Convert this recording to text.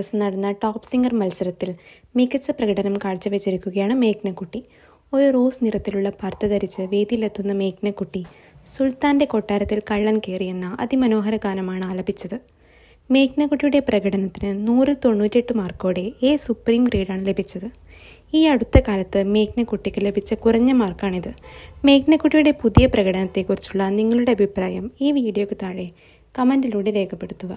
ദിവസം നടന്ന top singer മത്സരത്തിൽ മികച്ച പ്രകടനം കാഴ്ചവെച്ചിരിക്കുകയാണ് മേഘ്നക്കുട്ടി ഒരു റോസ് നിറത്തിലുള്ള പർത്ത് ധരിച്ച് വേദിയിലെത്തുന്ന മേഘ്നക്കുട്ടി സുൽത്താൻ്റെ കൊട്ടാരത്തിൽ കള്ളൻ കയറിയെന്ന അതിമനോഹര ഗാനമാണ് ആലപിച്ചത് മേഘ്നക്കുട്ടിയുടെ പ്രകടനത്തിന് നൂറിൽ തൊണ്ണൂറ്റെട്ട് മാർക്കോടെ എ സുപ്രീം ഗ്രേഡാണ് ലഭിച്ചത് ഈ അടുത്ത കാലത്ത് മേഘ്നക്കുട്ടിക്ക് ലഭിച്ച കുറഞ്ഞ മാർക്കാണിത് മേഘ്നക്കുട്ടിയുടെ പുതിയ പ്രകടനത്തെക്കുറിച്ചുള്ള നിങ്ങളുടെ അഭിപ്രായം ഈ വീഡിയോയ്ക്ക് താഴെ കമൻറ്റിലൂടെ രേഖപ്പെടുത്തുക